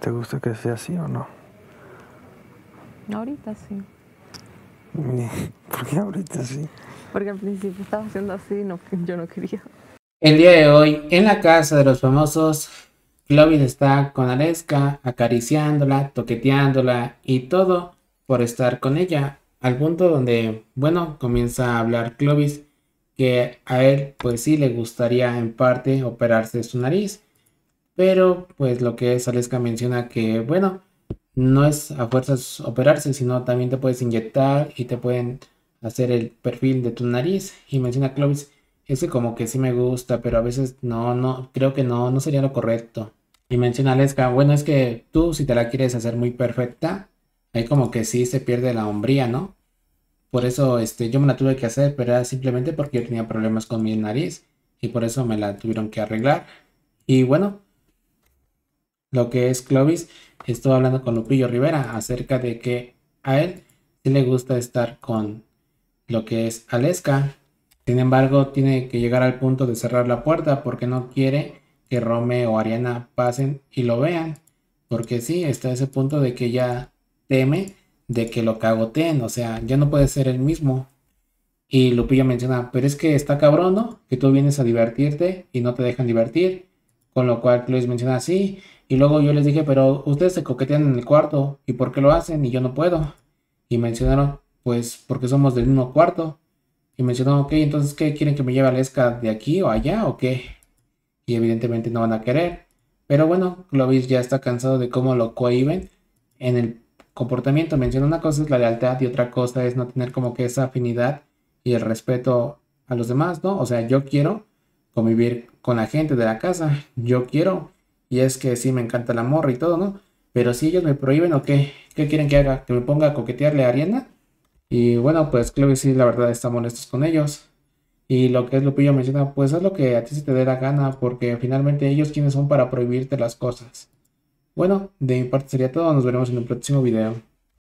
¿Te gusta que sea así o no? Ahorita sí. ¿Por qué ahorita sí? Porque al principio estaba haciendo así y yo no quería. El día de hoy, en la casa de los famosos, Clovis está con Aleska, acariciándola, toqueteándola y todo por estar con ella, al punto donde, bueno, comienza a hablar Clovis que a él pues sí le gustaría en parte operarse su nariz, pero pues lo que es Aleska menciona que bueno, no es a fuerzas operarse, sino también te puedes inyectar y te pueden hacer el perfil de tu nariz. Y menciona Clovis, ese como que sí me gusta, pero a veces no, no, creo que no, no sería lo correcto. Y menciona Aleska, bueno, es que tú si te la quieres hacer muy perfecta, ahí como que sí se pierde la hombría, ¿no? Por eso este, yo me la tuve que hacer, pero era simplemente porque yo tenía problemas con mi nariz y por eso me la tuvieron que arreglar. Y bueno, lo que es Clovis, estuvo hablando con Lupillo Rivera acerca de que a él sí le gusta estar con lo que es Aleska. Sin embargo, tiene que llegar al punto de cerrar la puerta porque no quiere que Rome o Ariana pasen y lo vean. Porque sí, está ese punto de que ya teme de que lo cagoteen, o sea, ya no puede ser el mismo. Y Lupillo menciona, pero es que está cabrón, ¿no? Que tú vienes a divertirte y no te dejan divertir. Con lo cual Clovis menciona así. Y luego yo les dije, pero ustedes se coquetean en el cuarto. ¿Y por qué lo hacen? Y yo no puedo. Y mencionaron, pues porque somos del mismo cuarto. Y mencionaron, ok, entonces ¿qué quieren que me lleve a Lesca de aquí o allá o qué? Y evidentemente no van a querer. Pero bueno, Clovis ya está cansado de cómo lo cohiben en el comportamiento. Menciona una cosa es la lealtad y otra cosa es no tener como que esa afinidad y el respeto a los demás, ¿no? O sea, yo quiero convivir con la gente de la casa. Yo quiero, y es que sí me encanta la morra y todo, ¿no? Pero si ellos me prohíben o qué, ¿qué quieren que haga? ¿Que me ponga a coquetearle a Ariana? Y bueno, pues creo que sí, la verdad, están molestos con ellos. Y lo que es Lupillo menciona, pues es lo que a ti se te dé la gana, porque finalmente ellos quienes son para prohibirte las cosas. Bueno, de mi parte sería todo, nos veremos en un próximo video.